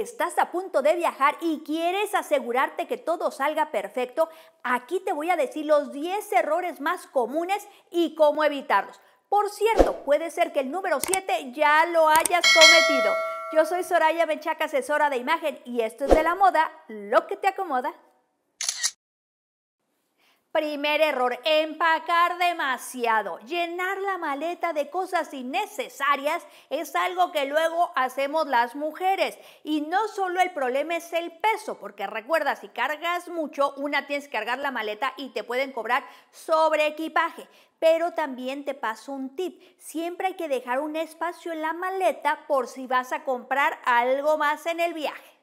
estás a punto de viajar y quieres asegurarte que todo salga perfecto, aquí te voy a decir los 10 errores más comunes y cómo evitarlos. Por cierto, puede ser que el número 7 ya lo hayas cometido. Yo soy Soraya Benchaca, asesora de imagen, y esto es de la moda, lo que te acomoda. Primer error, empacar demasiado. Llenar la maleta de cosas innecesarias es algo que luego hacemos las mujeres. Y no solo el problema es el peso, porque recuerda, si cargas mucho, una tienes que cargar la maleta y te pueden cobrar sobre equipaje. Pero también te paso un tip, siempre hay que dejar un espacio en la maleta por si vas a comprar algo más en el viaje.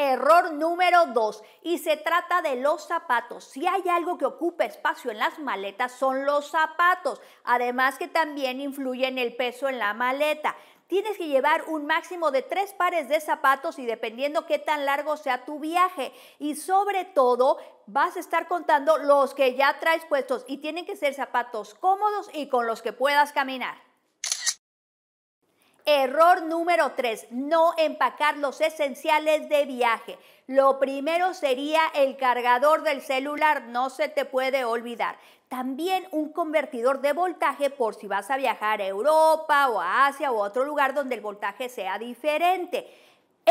Error número 2. Y se trata de los zapatos. Si hay algo que ocupa espacio en las maletas son los zapatos. Además que también influyen el peso en la maleta. Tienes que llevar un máximo de tres pares de zapatos y dependiendo qué tan largo sea tu viaje. Y sobre todo vas a estar contando los que ya traes puestos y tienen que ser zapatos cómodos y con los que puedas caminar. Error número 3, no empacar los esenciales de viaje. Lo primero sería el cargador del celular, no se te puede olvidar. También un convertidor de voltaje por si vas a viajar a Europa o a Asia o a otro lugar donde el voltaje sea diferente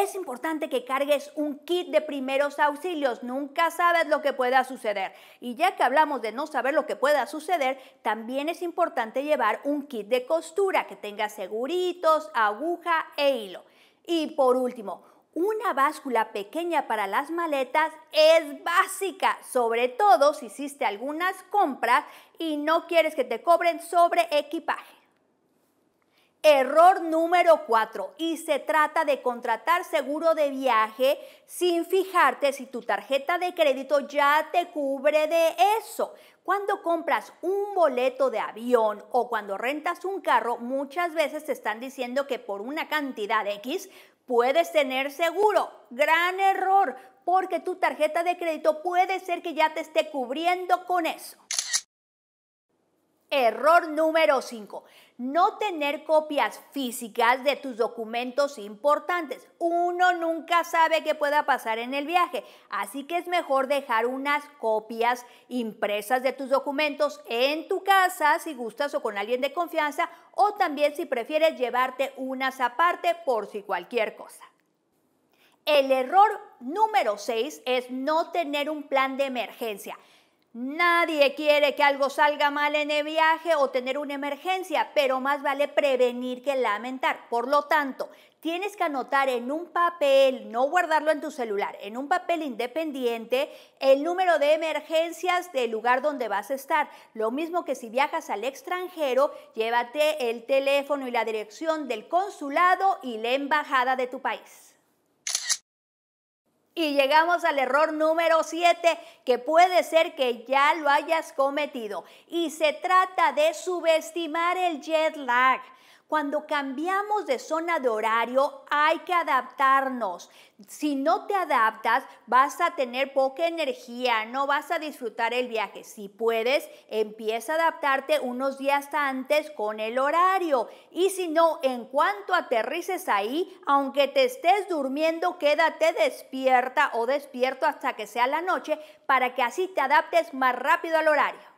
es importante que cargues un kit de primeros auxilios. Nunca sabes lo que pueda suceder. Y ya que hablamos de no saber lo que pueda suceder, también es importante llevar un kit de costura que tenga seguritos, aguja e hilo. Y por último, una báscula pequeña para las maletas es básica, sobre todo si hiciste algunas compras y no quieres que te cobren sobre equipaje. Error número 4. Y se trata de contratar seguro de viaje sin fijarte si tu tarjeta de crédito ya te cubre de eso. Cuando compras un boleto de avión o cuando rentas un carro, muchas veces te están diciendo que por una cantidad X puedes tener seguro. Gran error, porque tu tarjeta de crédito puede ser que ya te esté cubriendo con eso. Error número 5. No tener copias físicas de tus documentos importantes. Uno nunca sabe qué pueda pasar en el viaje, así que es mejor dejar unas copias impresas de tus documentos en tu casa si gustas o con alguien de confianza o también si prefieres llevarte unas aparte por si cualquier cosa. El error número 6 es no tener un plan de emergencia. Nadie quiere que algo salga mal en el viaje o tener una emergencia, pero más vale prevenir que lamentar. Por lo tanto, tienes que anotar en un papel, no guardarlo en tu celular, en un papel independiente el número de emergencias del lugar donde vas a estar. Lo mismo que si viajas al extranjero, llévate el teléfono y la dirección del consulado y la embajada de tu país. Y llegamos al error número 7, que puede ser que ya lo hayas cometido. Y se trata de subestimar el jet lag. Cuando cambiamos de zona de horario hay que adaptarnos. Si no te adaptas vas a tener poca energía, no vas a disfrutar el viaje. Si puedes, empieza a adaptarte unos días antes con el horario. Y si no, en cuanto aterrices ahí, aunque te estés durmiendo, quédate despierta o despierto hasta que sea la noche para que así te adaptes más rápido al horario.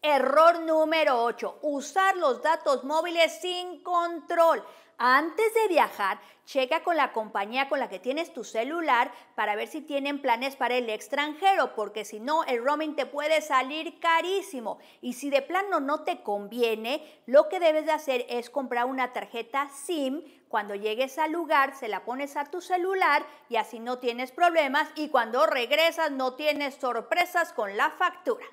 Error número 8. Usar los datos móviles sin control. Antes de viajar, checa con la compañía con la que tienes tu celular para ver si tienen planes para el extranjero, porque si no, el roaming te puede salir carísimo. Y si de plano no te conviene, lo que debes de hacer es comprar una tarjeta SIM. Cuando llegues al lugar, se la pones a tu celular y así no tienes problemas. Y cuando regresas, no tienes sorpresas con la factura.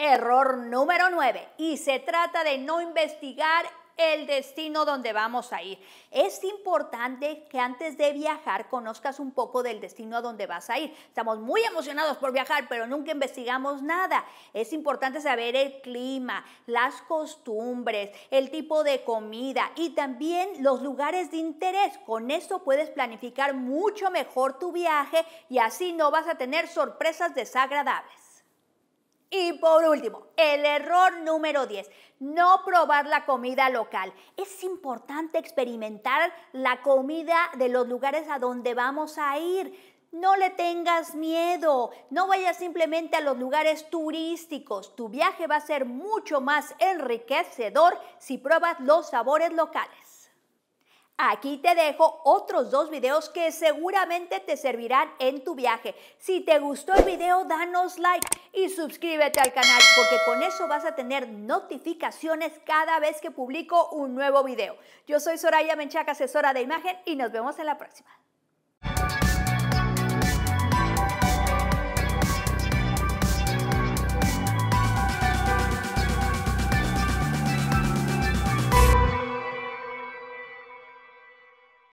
Error número 9. Y se trata de no investigar el destino donde vamos a ir. Es importante que antes de viajar conozcas un poco del destino a donde vas a ir. Estamos muy emocionados por viajar, pero nunca investigamos nada. Es importante saber el clima, las costumbres, el tipo de comida y también los lugares de interés. Con esto puedes planificar mucho mejor tu viaje y así no vas a tener sorpresas desagradables. Y por último, el error número 10, no probar la comida local. Es importante experimentar la comida de los lugares a donde vamos a ir. No le tengas miedo, no vayas simplemente a los lugares turísticos. Tu viaje va a ser mucho más enriquecedor si pruebas los sabores locales. Aquí te dejo otros dos videos que seguramente te servirán en tu viaje. Si te gustó el video, danos like y suscríbete al canal porque con eso vas a tener notificaciones cada vez que publico un nuevo video. Yo soy Soraya Menchaca, asesora de imagen y nos vemos en la próxima.